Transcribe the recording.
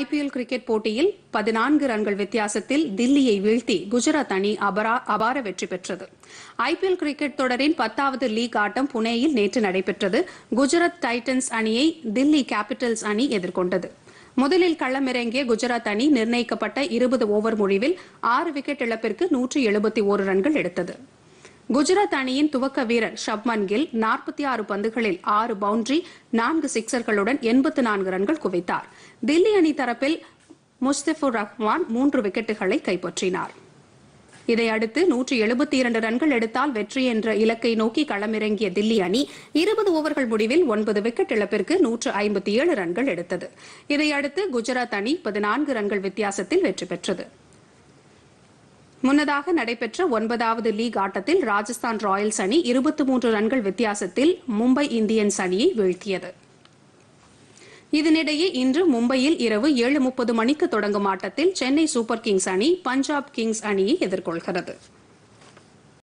IPL cricket போட்டியில் பதினான்கு ரன்கள் வித்தியாசத்தில் தில்லியை வீழ்த்தி குஜராத் அணி அபார வெற்றி பெற்றது ஐபிஎல் கிரிக்கெட் தொடரின் பத்தாவது லீக் ஆட்டம் புனேயில் நேற்று நடைபெற்றது குஜராத் டைட்டன்ஸ் அணியை தில்லி கேபிட்டல்ஸ் அணி எதிர்கொண்டது முதலில் களமிறங்கிய குஜராத் அணி நிர்ணயிக்கப்பட்ட இருபது ஓவர் முடிவில் ஆறு விக்கெட் இழப்பிற்கு நூற்றி எழுபத்தி ஓரு ரன்கள் எடுத்தது குஜராத் அணியின் துவக்க வீரர் ஷப்மன் கில் நாற்பத்தி ஆறு பந்துகளில் ஆறு பவுண்டரி நான்கு சிக்சர்களுடன் எண்பத்து நான்கு ரன்கள் குவித்தார் தில்லி அணி தரப்பில் முஸ்தபுர் ரஹ்மான் மூன்று விக்கெட்டுகளை கைப்பற்றினார் இதையடுத்து நூற்றி எழுபத்தி இரண்டு ரன்கள் எடுத்தால் வெற்றி என்ற இலக்கை நோக்கி களமிறங்கிய தில்லி அணி இருபது ஓவர்கள் முடிவில் ஒன்பது விக்கெட் இழப்பிற்கு நூற்று ஐம்பத்தி ஏழு ரன்கள் எடுத்தது இதையடுத்து குஜராத் அணி பதினான்கு ரன்கள் வித்தியாசத்தில் வெற்றி பெற்றது முன்னதாக நடைபெற்ற ஒன்பதாவது லீக் ஆட்டத்தில் ராஜஸ்தான் ராயல்ஸ் அணி இருபத்தி மூன்று ரன்கள் வித்தியாசத்தில் மும்பை இந்தியன்ஸ் அணியை வீழ்த்தியது இதனிடையே இன்று மும்பையில் இரவு ஏழு முப்பது மணிக்கு தொடங்கும் ஆட்டத்தில் சென்னை சூப்பர் கிங்ஸ் அணி பஞ்சாப் கிங்ஸ் அணியை எதிர்கொள்கிறது